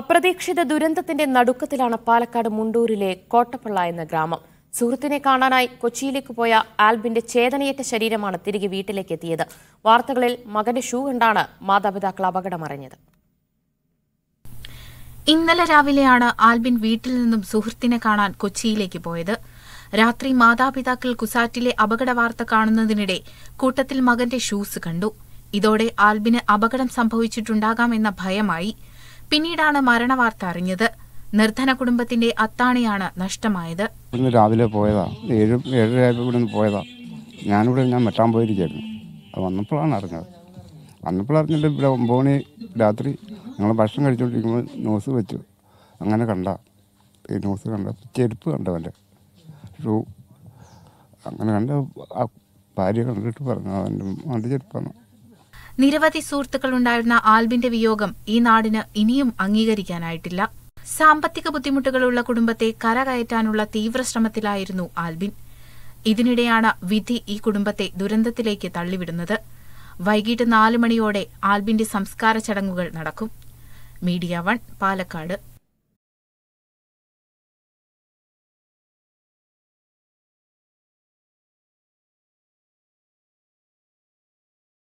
അപ്രതീക്ഷിത ദുരന്തത്തിന്റെ നടുക്കത്തിലാണ് പാലക്കാട് മുണ്ടൂരിലെ കോട്ടപ്പള്ള എന്ന ഗ്രാമം സുഹൃത്തിനെ കാണാനായി കൊച്ചിയിലേക്ക് പോയ ആൽബിന്റെ ചേതനയേറ്റ ശരീരമാണ് തിരികെ വീട്ടിലേക്ക് എത്തിയത് വാർത്തകളിൽ മകന്റെ ഷൂ കണ്ടാണ് മാതാപിതാക്കൾ അപകടമറിഞ്ഞത് ഇന്നലെ രാവിലെയാണ് ആൽബിൻ വീട്ടിൽ നിന്നും സുഹൃത്തിനെ കാണാൻ കൊച്ചിയിലേക്ക് പോയത് രാത്രി മാതാപിതാക്കൾ കുസാറ്റിലെ അപകട വാർത്ത കാണുന്നതിനിടെ കൂട്ടത്തിൽ മകന്റെ ഷൂസ് കണ്ടു ഇതോടെ ആൽബിന് അപകടം സംഭവിച്ചിട്ടുണ്ടാകാമെന്ന ഭയമായി പിന്നീടാണ് മരണവാർത്ത അറിഞ്ഞത് നിർധന കുടുംബത്തിന്റെ അത്താണിയാണ് നഷ്ടമായത് രാവിലെ പോയതാ ഏഴ് ഏഴരയായപ്പോൾ ഇവിടെ നിന്ന് പോയതാ ഞാനിവിടെ ഞാൻ വെട്ടാൻ പോയിരിക്കായിരുന്നു അത് വന്നപ്പോഴാണ് അറിഞ്ഞത് വന്നപ്പോൾ അറിഞ്ഞിട്ട് ഇവിടെ ഒമ്പത് മണി രാത്രി ഞങ്ങൾ ഭക്ഷണം കഴിച്ചുകൊണ്ടിരിക്കുമ്പോൾ ന്യൂസ് വെച്ചു അങ്ങനെ കണ്ട ഈ ന്യൂസ് കണ്ട ചെരുപ്പ് കണ്ടവൻ്റെ ഷൂ അങ്ങനെ കണ്ട ആ ഭാര്യ കണ്ടിട്ട് പറഞ്ഞു അവൻ്റെ അവൻ്റെ ചെരുപ്പാണ് നിരവധി സുഹൃത്തുക്കളുണ്ടായിരുന്ന ആൽബിന്റെ വിയോഗം ഈ നാടിന് ഇനിയും അംഗീകരിക്കാനായിട്ടില്ല സാമ്പത്തിക ബുദ്ധിമുട്ടുകളുള്ള കുടുംബത്തെ കരകയറ്റാനുള്ള തീവ്രശ്രമത്തിലായിരുന്നു ആൽബിൻ ഇതിനിടെയാണ് വിധി ഈ കുടുംബത്തെ ദുരന്തത്തിലേക്ക് തള്ളിവിടുന്നത് വൈകിട്ട് നാലു മണിയോടെ ആൽബിന്റെ സംസ്കാര ചടങ്ങുകൾ നടക്കും മീഡിയ വൺ പാലക്കാട്